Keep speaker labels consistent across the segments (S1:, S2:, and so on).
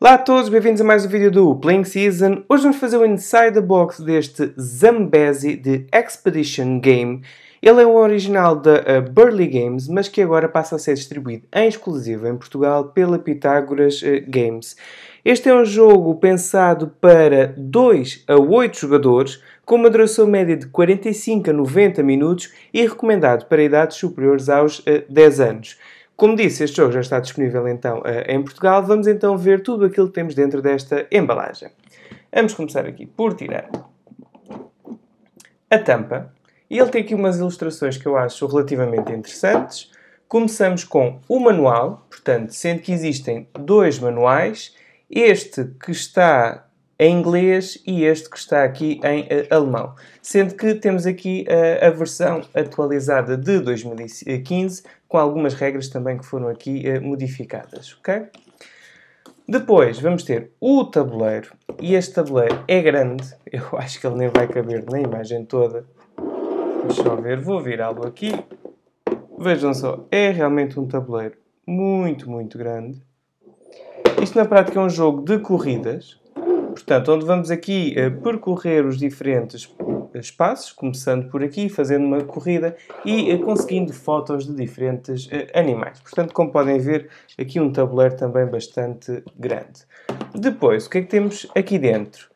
S1: Olá a todos, bem-vindos a mais um vídeo do Playing Season. Hoje vamos fazer o Inside the Box deste Zambezi de Expedition Game. Ele é o original da eh, Burley Games, mas que agora passa a ser distribuído em exclusivo em Portugal pela Pitágoras eh, Games. Este é um jogo pensado para 2 a 8 jogadores, com uma duração média de 45 a 90 minutos e recomendado para idades superiores aos 10 eh, anos. Como disse, este jogo já está disponível então eh, em Portugal. Vamos então ver tudo aquilo que temos dentro desta embalagem. Vamos começar aqui por tirar a tampa. E ele tem aqui umas ilustrações que eu acho relativamente interessantes. Começamos com o manual, portanto, sendo que existem dois manuais. Este que está em inglês e este que está aqui em uh, alemão. Sendo que temos aqui uh, a versão atualizada de 2015, com algumas regras também que foram aqui uh, modificadas, ok? Depois vamos ter o tabuleiro, e este tabuleiro é grande, eu acho que ele nem vai caber na imagem toda. Deixa eu ver, vou virá-lo aqui. Vejam só, é realmente um tabuleiro muito, muito grande. Isto na prática é um jogo de corridas, Portanto, onde vamos aqui uh, percorrer os diferentes eh, espaços, começando por aqui, fazendo uma corrida e uh, conseguindo fotos de diferentes uh, animais. Portanto, como podem ver, aqui um tabuleiro também bastante grande. Depois, o que é que temos aqui dentro?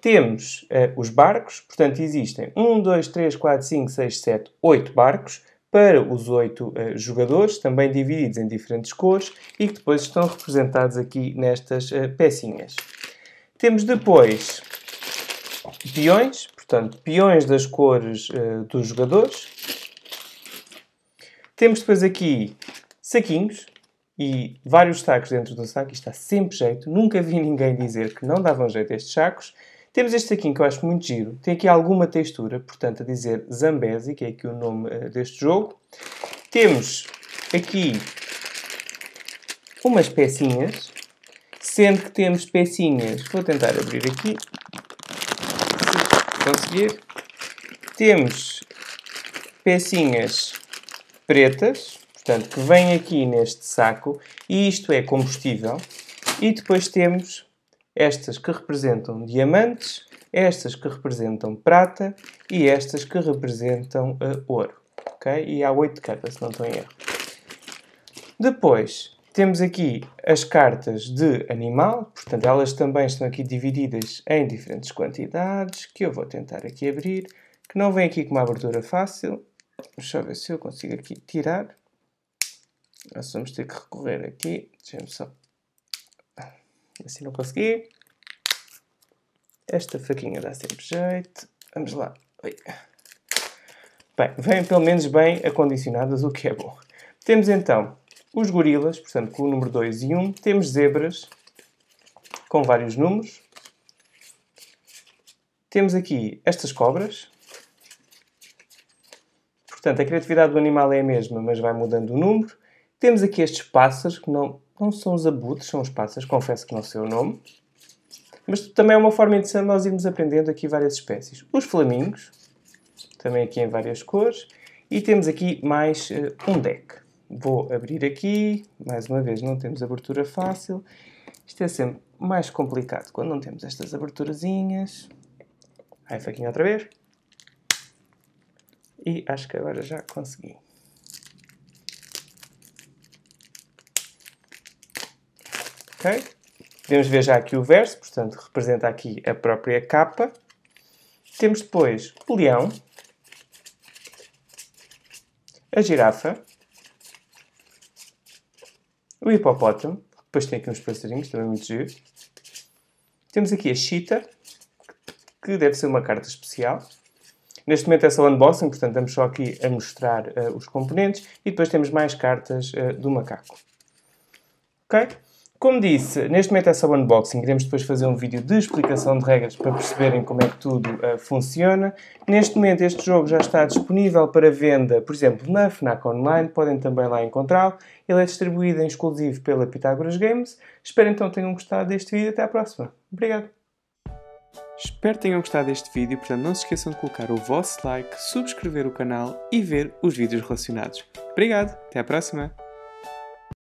S1: Temos os barcos, portanto, existem 1, 2, 3, 4, 5, 6, 7, 8 barcos para os 8 uh, jogadores, também divididos em diferentes cores e que depois estão representados aqui nestas uh, pecinhas. Temos depois peões, portanto, peões das cores uh, dos jogadores. Temos depois aqui saquinhos e vários sacos dentro do saco. Isto dá sempre jeito. Nunca vi ninguém dizer que não davam jeito a estes sacos. Temos este saquinho que eu acho muito giro. Tem aqui alguma textura, portanto, a dizer Zambesi, que é aqui o nome uh, deste jogo. Temos aqui umas pecinhas sendo que temos pecinhas. Vou tentar abrir aqui. Conseguir. Temos pecinhas pretas, portanto, que vêm aqui neste saco, e isto é combustível. E depois temos estas que representam diamantes, estas que representam prata e estas que representam uh, ouro. Okay? E há 8 capas, se não estou em erro. Depois, temos aqui as cartas de animal, portanto elas também estão aqui divididas em diferentes quantidades, que eu vou tentar aqui abrir, que não vem aqui com uma abertura fácil. Deixa eu ver se eu consigo aqui tirar. Nós vamos ter que recorrer aqui, deixa-me só... Assim não consegui. Esta faquinha dá sempre jeito. Vamos lá. Bem, vêm pelo menos bem acondicionadas, o que é bom. Temos então os gorilas, portanto, com o número 2 e 1, um, temos zebras com vários números. Temos aqui estas cobras. Portanto, a criatividade do animal é a mesma, mas vai mudando o número. Temos aqui estes pássaros, que não, não são os abutres, são os pássaros, confesso que não sei o nome. Mas também é uma forma interessante nós irmos aprendendo aqui várias espécies. Os flamingos, também aqui em várias cores. E temos aqui mais uh, um deck. Vou abrir aqui, mais uma vez não temos abertura fácil. Isto é sempre mais complicado quando não temos estas aberturazinhas. Aí faquinha outra vez. E acho que agora já consegui. Ok? Podemos ver já aqui o verso, portanto representa aqui a própria capa. Temos depois o leão, a girafa, o hipopótamo, depois tem aqui uns passarinhos, também muito giro. Temos aqui a Cheetah, que deve ser uma carta especial. Neste momento é só unboxing, portanto estamos só aqui a mostrar uh, os componentes e depois temos mais cartas uh, do macaco. Ok? Como disse, neste momento é só o unboxing. Iremos depois fazer um vídeo de explicação de regras para perceberem como é que tudo uh, funciona. Neste momento este jogo já está disponível para venda, por exemplo, na FNAC Online. Podem também lá encontrá-lo. Ele é distribuído em exclusivo pela Pitágoras Games. Espero então que tenham gostado deste vídeo. Até à próxima. Obrigado. Espero que tenham gostado deste vídeo, portanto não se esqueçam de colocar o vosso like, subscrever o canal e ver os vídeos relacionados. Obrigado, até à próxima!